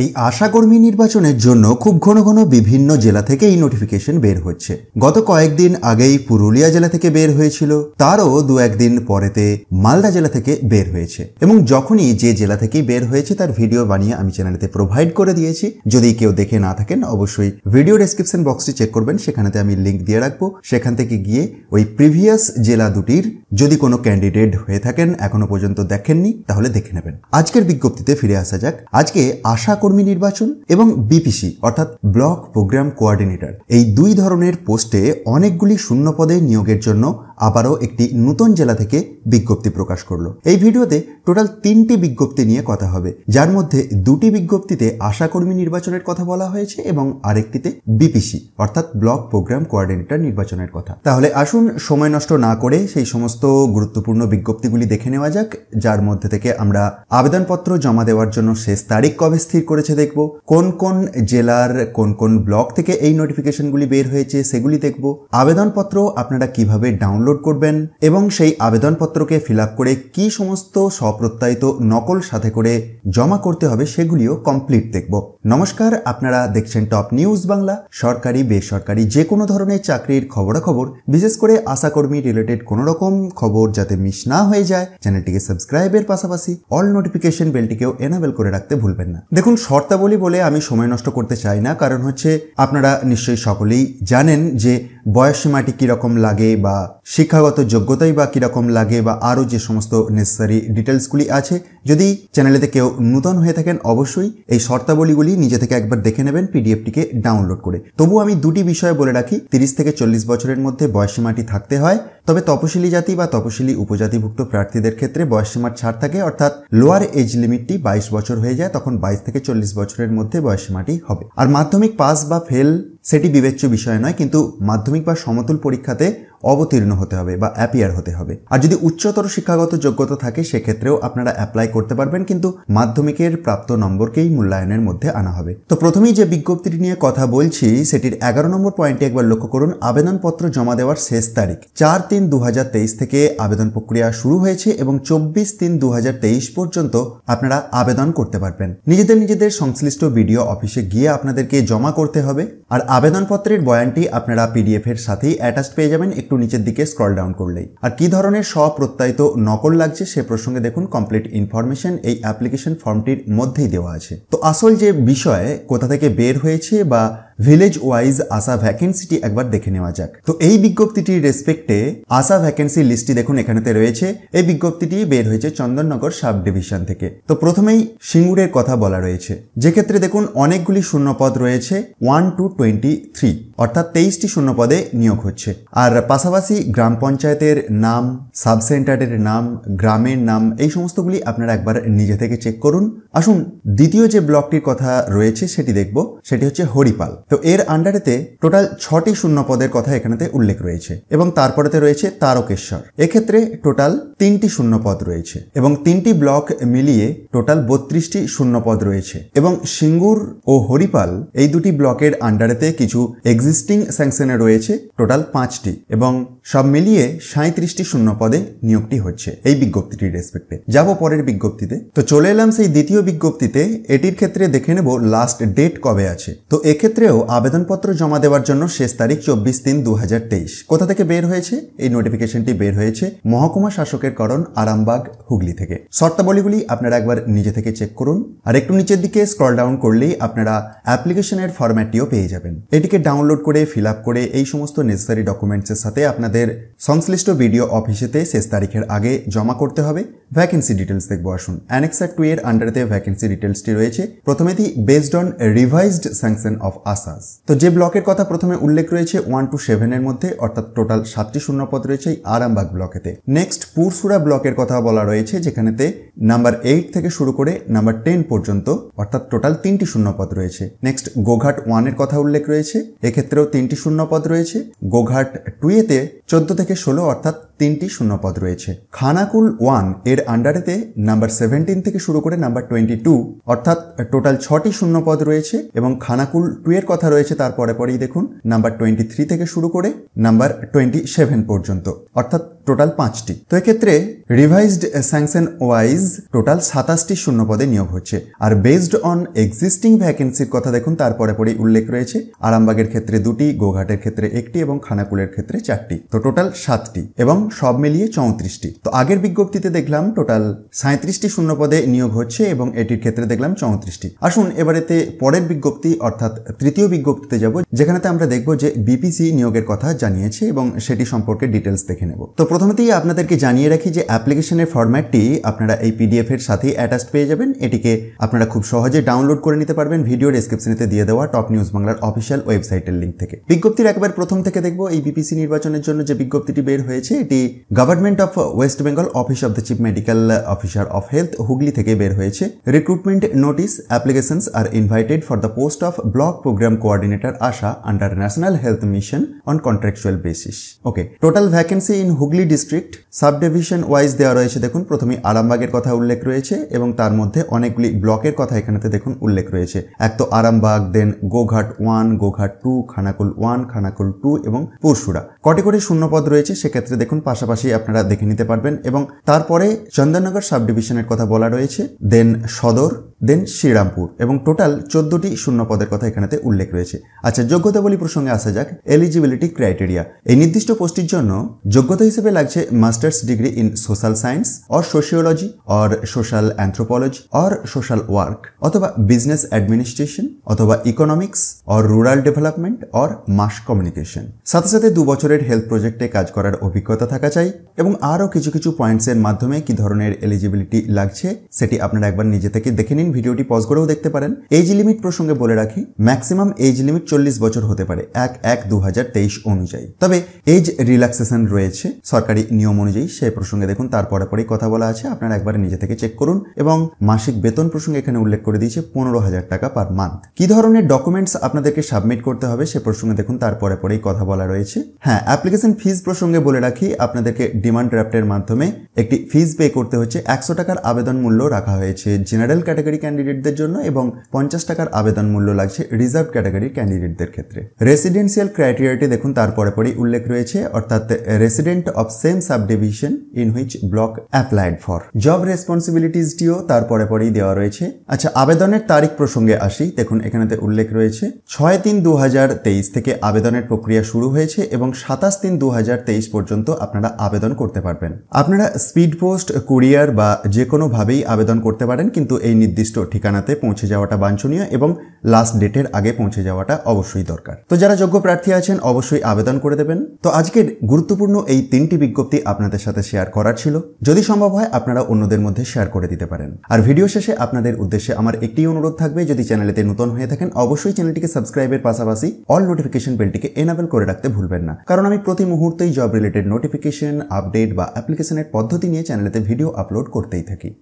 এই আশাকর্মী নির্বাচনের জন্য খুব ঘন ঘন বিভিন্ন জেলা থেকে এই নোটিফিকেশন বের হচ্ছে গত কয়েকদিন আগেই পুরুলিয়া জেলা থেকে বের হয়েছিল তারও দু একদিন পরেতে মালদা জেলা থেকে বের হয়েছে এবং যখনই যে জেলা থেকে বের হয়েছে তার ভিডিও বানিয়ে আমি চ্যানেলতে প্রোভাইড করে দিয়েছি যদি কেউ দেখে না থাকেন অবশ্যই ভিডিও ডেসক্রিপশন বক্সটি চেক করবেন সেখানেতে আমি লিঙ্ক দিয়ে রাখবো সেখান থেকে গিয়ে ওই প্রিভিয়াস জেলা দুটির যদি কোনো ক্যান্ডিডেট হয়ে থাকেন এখনো পর্যন্ত দেখেননি তাহলে দেখে নেবেন আজকের বিজ্ঞপ্তিতে ফিরে আসা যাক আজকে আশা আশাকর্মী নির্বাচন এবং বিপিসি অর্থাৎ ব্লক প্রোগ্রাম কোয়ার্ডিনেটর এই দুই ধরনের পোস্টে অনেকগুলি শূন্য পদে নিয়োগের জন্য আবারও একটি নতুন জেলা থেকে বিজ্ঞপ্তি প্রকাশ করলো এই ভিডিওতে টোটাল তিনটি বিজ্ঞপ্তি নিয়ে কথা হবে যার মধ্যে দুটি বিজ্ঞপ্তিতে আশাকর্মী নির্বাচনের কথা বলা হয়েছে এবং আরেকটিতে বিপিসি অর্থাৎ ব্লক প্রোগ্রাম কোয়ার্ডিনেটর নির্বাচনের কথা তাহলে আসুন সময় নষ্ট না করে সেই সমস্ত গুরুত্বপূর্ণ বিজ্ঞপ্তিগুলি দেখে নেওয়া যাক যার মধ্যে থেকে আমরা আবেদনপত্র জমা দেওয়ার জন্য শেষ তারিখ কবে স্থির করেছে দেখব কোন কোন জেলার কোন কোন ব্লক থেকে এই নোটিফিকেশনগুলি বের হয়েছে সেগুলি দেখব আবেদনপত্র আপনারা কিভাবে ডাউনলোড করবেন এবং সেই আবেদনপত্রকে ফিল করে কি সমস্ত সপ্রত্যায়িত নকল সাথে করে জমা করতে হবে সেগুলিও কমপ্লিট দেখব নমস্কার আপনারা দেখছেন টপ নিউজ বাংলা সরকারি বেসরকারি যে কোনো ধরনের চাকরির খবরাখবর বিশেষ করে আশাকর্মী রিলেটেড কোনো রকম খবর যাতে মিস না হয়ে যায় চ্যানেলটিকে সাবস্ক্রাইবের পাশাপাশি অল নোটিফিকেশন বেলটিকেও এনাবেল করে রাখতে ভুলবেন না দেখুন শর্তাবলী বলে আমি সময় নষ্ট করতে চাই না কারণ হচ্ছে আপনারা নিশ্চয়ই সকলেই জানেন যে বয়সসীমাটি কীরকম লাগে বা শিক্ষাগত যোগ্যতাই বা কীরকম লাগে বা আরও যে সমস্ত নেসেসারি ডিটেলসগুলি আছে যদি চ্যানেলেতে কেউ নূতন হয়ে থাকেন অবশ্যই এই শর্তাবলীগুলি নিজে থেকে একবার দেখে নেবেন পিডিএফটিকে ডাউনলোড করে তবু আমি দুটি বিষয় বলে রাখি তিরিশ থেকে চল্লিশ বছরের মধ্যে বয়সসীমাটি থাকতে হয় তবে তপশিলি জাতি বা তপশিলি উপজাতিভুক্ত প্রার্থীদের ক্ষেত্রে বয়সসীমার ছাড় থাকে অর্থাৎ লোয়ার এজ লিমিটটি বাইশ বছর হয়ে যায় তখন বাইশ থেকে চল্লিশ বছরের মধ্যে বয়সীমাটি হবে আর মাধ্যমিক পাস বা ফেল সেটি বিবেচ্য বিষয় নয় কিন্তু মাধ্যমিক বা সমতুল পরীক্ষাতে অবতীর্ণ হতে হবে বা অ্যাপিয়ার হতে হবে আর যদি উচ্চতর শিক্ষাগত যোগ্যতা থাকে সেক্ষেত্রেও আপনারা অ্যাপ্লাই করতে পারবেন কিন্তু মাধ্যমিকের প্রাপ্ত নম্বরকেই মূল্যায়নের মধ্যে আনা হবে তো প্রথমেই যে বিজ্ঞপ্তিটি নিয়ে কথা বলছি সেটির এগারো নম্বর পয়েন্টে একবার লক্ষ্য করুন আবেদনপত্র জমা দেওয়ার শেষ তারিখ চার তিন দু থেকে আবেদন প্রক্রিয়া শুরু হয়েছে এবং চব্বিশ তিন দু পর্যন্ত আপনারা আবেদন করতে পারবেন নিজেদের নিজেদের সংশ্লিষ্ট ভিডিও অফিসে গিয়ে আপনাদেরকে জমা করতে হবে আর আবেদনপত্রের বয়ানটি আপনারা পিডিএফ এর সাথেই অ্যাটাচ পেয়ে যাবেন একটু একটু নিচের দিকে স্ক্রল ডাউন করলেই আর কি ধরনের স্বপ্রত্যায়িত নকল লাগছে সে প্রসঙ্গে দেখুন কমপ্লিট ইনফরমেশন এই অ্যাপ্লিকেশন ফর্মটির মধ্যেই দেওয়া আছে তো আসল যে বিষয়ে কোথা থেকে বের হয়েছে বা ভিলেজ ওয়াইজ আসা ভ্যাকেন্সিটি একবার দেখে নেওয়া যাক তো এই বিজ্ঞপ্তিটির রেসপেক্টে আসা ভ্যাকেন্সি লিস্টটি দেখুন এখানেতে রয়েছে এই বিজ্ঞপ্তিটি বের হয়েছে চন্দননগর সাব ডিভিশন থেকে তো প্রথমেই সিঙ্গুরের কথা বলা রয়েছে যে ক্ষেত্রে দেখুন অনেকগুলি শূন্যপদ রয়েছে ওয়ান টু টোয়েন্টি থ্রি অর্থাৎ তেইশটি শূন্যপদে নিয়োগ হচ্ছে আর পাশাপাশি গ্রাম পঞ্চায়েতের নাম সাব সেন্টারের নাম গ্রামের নাম এই সমস্তগুলি আপনারা একবার নিজে থেকে চেক করুন আসুন দ্বিতীয় যে ব্লকটির কথা রয়েছে সেটি দেখব সেটি হচ্ছে হরিপাল তো এর আন্ডারেতে টোটাল ছটি শূন্য পদের কথা এখানেতে উল্লেখ রয়েছে এবং তারপরেতে রয়েছে তারকেশ্বর এক্ষেত্রে টোটাল তিনটি শূন্য পদ রয়েছে এবং তিনটি ব্লক মিলিয়ে টোটাল বত্রিশটি শূন্য পদ রয়েছে এবং সিঙ্গুর ও হরিপাল এই দুটি ব্লকের আন্ডারেতে কিছু এক্সিস্টিং স্যাংশনে রয়েছে টোটাল পাঁচটি এবং সব মিলিয়ে সাঁত্রিশটি শূন্য পদে নিয়োগটি হচ্ছে এই বিজ্ঞপ্তিটির রেসপেক্টে যাব পরের বিজ্ঞপ্তিতে তো চলে এলাম সেই দ্বিতীয় বিজ্ঞপ্তিতে এটির ক্ষেত্রে দেখে নেব লাস্ট ডেট কবে আছে তো এক্ষেত্রেও আবেদনপত্র জমা দেওয়ার জন্য শেষ তারিখ চব্বিশ তিন দু কোথা থেকে বের হয়েছে এই নোটিফিকেশনটি বের হয়েছে মহকুমা শাসকের করণ আরামবাগ হুগলি থেকে শর্তাবলীগুলি আপনারা একবার নিজে থেকে চেক করুন আর একটু নিচের দিকে স্ক্রল ডাউন করলেই আপনারা অ্যাপ্লিকেশনের ফরম্যাটটিও পেয়ে যাবেন এটিকে ডাউনলোড করে ফিল আপ করে এই সমস্ত নেসেসারি ডকুমেন্টসের সাথে আপনাদের সংশ্লিষ্ট ভিডিও অফিসেতে শেষ তারিখের আগে জমা করতে হবে ভ্যাকেন্সি ডিটেলস দেখবো আসুন অ্যানেক্সার টু এর আন্ডারতে ভ্যাকেন্সি ডিটেলসটি রয়েছে প্রথমেতেই based on revised sanction of Assam সাজ তো যে ব্লকের কথা প্রথমে উল্লেখ রয়েছে ওয়ান টু সেভেনের মধ্যে অর্থাৎ টোটাল সাতটি শূন্যপদ রয়েছে এই আরামবাগ ব্লকেতে নেক্সট পুরসুরা ব্লকের কথা বলা রয়েছে যেখানেতে নাম্বার এইট থেকে শুরু করে নাম্বার টেন পর্যন্ত অর্থাৎ টোটাল তিনটি শূন্যপদ রয়েছে নেক্সট গোঘাট ওয়ানের কথা উল্লেখ রয়েছে এক্ষেত্রেও তিনটি শূন্যপদ রয়েছে গোঘাট টুয়েতে চোদ্দ থেকে ষোলো অর্থাৎ তিনটি শূন্যপদ রয়েছে খানাকুল ওয়ান এর আন্ডারেতে নাম্বার সেভেন্টিন থেকে শুরু করে নাম্বার টোয়েন্টি টু অর্থাৎ টোটাল ছটি শূন্যপদ রয়েছে এবং খানাকুল টু এর কথা রয়েছে তার পরে পরেই দেখুন নাম্বার টোয়েন্টি থ্রি থেকে শুরু করে নাম্বার টোয়েন্টি সেভেন পর্যন্ত অর্থাৎ টোটাল পাঁচটি তো এক্ষেত্রে রিভাইজড স্যাংশন ওয়াইজ টোটাল সাতাশটি শূন্যপদে নিয়োগ হচ্ছে আর বেসড অন এক্সিস্টিং ভ্যাকেন্সির কথা দেখুন তারপরে পরেই উল্লেখ রয়েছে আরামবাগের ক্ষেত্রে দুটি গোঘাটের ক্ষেত্রে একটি এবং খানাকুলের ক্ষেত্রে চারটি তো টোটাল সাতটি এবং সব মিলিয়ে চৌত্রিশটি তো আগের বিজ্ঞপ্তিতে দেখলাম টোটাল সাঁত্রিশটি শূন্যপদে নিয়োগ হচ্ছে এবং এটির ক্ষেত্রে দেখলাম চৌত্রিশটি আসুন এবারেতে পরের বিজ্ঞপ্তি অর্থাৎ তৃতীয় বিজ্ঞপ্তিতে যাব যেখানেতে আমরা দেখব যে বিপিসি নিয়োগের কথা জানিয়েছে এবং সেটি সম্পর্কে ডিটেলস দেখে নেব তো প্রথমতেই আপনাদেরকে জানিয়ে রাখি যে অ্যাপ্লিকেশনের ফরম্যাটটি আপনারা এই পিডিএফের সাথেই অ্যাটাচ পেয়ে যাবেন এটিকে আপনারা খুব সহজে ডাউনলোড করে নিতে পারবেন ভিডিও ডিসক্রিপশনেতে দিয়ে দেওয়া টপ নিউজ বাংলার অফিসিয়াল ওয়েবসাইটের লিঙ্ক থেকে বিজ্ঞপ্তির একবার প্রথম থেকে দেখবো এই বিপিসি নির্বাচনের জন্য যে বিজ্ঞপ্তিটি বের হয়েছে এটি government of West Bengal office of the chief medical officer of health Hooghly থেকে বের হয়েছে recruitment notice applications are invited for the post of block programme coordinator ASHA under National Health Mission on contractual basis okay total vacancy in Hooghly Hooghly district sub division wise দেওয়া রয়েছে দেখুন প্রথমে আরামবাগের কথা উল্লেখ রয়েছে এবং তার মধ্যে অনেকগুলি ব্লকের কথা এখানেতে দেখুন উল্লেখ রয়েছে এক তো Arambagh then Goghat one Goghat two Khanakul one Khanakul two এবং পরশুরা কটি করে শূন্যপদ রয়েছে সেক্ষেত্রে দেখুন পাশাপাশি আপনারা দেখে নিতে পারবেন এবং তারপরে চন্দননগর সাব ডিভিশনের কথা বলা রয়েছে দেন সদর দেন শ্রীরামপুর এবং টোটাল চোদ্দটি শূন্যপদের কথা এখানেতে উল্লেখ রয়েছে আচ্ছা যোগ্যতাবলী প্রসঙ্গে আসা যাক এলিজিবিলিটি ক্রাইটেরিয়া এই নির্দিষ্ট পোস্টটির জন্য যোগ্যতা হিসেবে লাগছে masters degree in social science or sociology or social anthropology or social work অথবা বিজনেস অ্যাডমিনিস্ট্রেশন অথবা economics or rural development or mass communication সাথে সাথে দু বছরের হেলথ প্রজেক্টে কাজ করার অভিজ্ঞতা থাকা চাই এবং আরও কিছু কিছু পয়েন্টসের মাধ্যমে কি ধরনের এলিজিবিলিটি লাগছে সেটি আপনারা একবার নিজে থেকে দেখে নিন ভিডিওটি পজ করেও দেখতে পারেন এজ লিমিট প্রসঙ্গে বলে রাখি ম্যাক্সিমাম এজ লিমিট চল্লিশ বছর হতে পারে এক এক দু অনুযায়ী তবে এজ রিল্যাক্সেশন রয়েছে সরকারি নিয়ম অনুযায়ী সেই প্রসঙ্গে দেখুন তারপরে পরেই কথা বলা আছে আপনারা একবার নিজে থেকে চেক করুন এবং মাসিক বেতন প্রসঙ্গে এখানে উল্লেখ করে দিয়েছে পনেরো হাজার টাকা পার মান্থ কি ধরনের ডকুমেন্টস আপনাদেরকে সাবমিট করতে হবে সে প্রসঙ্গে দেখুন তারপরে পরেই কথা বলা রয়েছে হ্যাঁ অ্যাপ্লিকেশন ফিজ প্রসঙ্গে বলে রাখি আপনাদেরকে ডিমান্ড ড্রাফটের মাধ্যমে একটি ফিজ পে করতে হচ্ছে একশো টাকার আবেদন মূল্য রাখা হয়েছে জেনারেল ক্যাটাগরি ক্যান্ডিডেটদের জন্য এবং পঞ্চাশ টাকার আবেদন মূল্য লাগছে রিজার্ভ ক্যাটাগরির ক্যান্ডিডেটদের ক্ষেত্রে রেসিডেন্সিয়াল ক্রাইটেরিয়াটি দেখুন তারপরে পরেই উল্লেখ রয়েছে অর্থাৎ resident of same sub division in which block applied for job রেসপন্সিবিলিটিসটিও তারপরে পরেই দেওয়া রয়েছে আচ্ছা আবেদনের তারিখ প্রসঙ্গে আসি দেখুন এখানেতে উল্লেখ রয়েছে ছয় তিন দু থেকে আবেদনের প্রক্রিয়া শুরু হয়েছে এবং সাতাশ তিন দু পর্যন্ত আপনারা আবেদন করতে পারবেন আপনারা স্পিড পোস্ট কুরিয়ার বা যে কোনোভাবেই আবেদন করতে পারেন কিন্তু এই নির্দিষ্ট নির্দিষ্ট ঠিকানাতে পৌঁছে যাওয়াটা বাঞ্ছনীয় এবং লাস্ট ডেটের আগে পৌঁছে যাওয়াটা অবশ্যই দরকার তো যারা যোগ্য প্রার্থী আছেন অবশ্যই আবেদন করে দেবেন তো আজকের গুরুত্বপূর্ণ এই তিনটি বিজ্ঞপ্তি আপনাদের সাথে শেয়ার করার ছিল যদি সম্ভব হয় আপনারা অন্যদের মধ্যে শেয়ার করে দিতে পারেন আর ভিডিও শেষে আপনাদের উদ্দেশ্যে আমার একটি অনুরোধ থাকবে যদি চ্যানেলেতে নতুন হয়ে থাকেন অবশ্যই চ্যানেলটিকে সাবস্ক্রাইবের পাশাপাশি অল নোটিফিকেশন বেলটিকে এনাবেল করে রাখতে ভুলবেন না কারণ আমি প্রতি মুহূর্তেই জব রিলেটেড নোটিফিকেশন আপডেট বা অ্যাপ্লিকেশনের পদ্ধতি নিয়ে চ্যানেলেতে ভিডিও আপলোড করতেই থাকি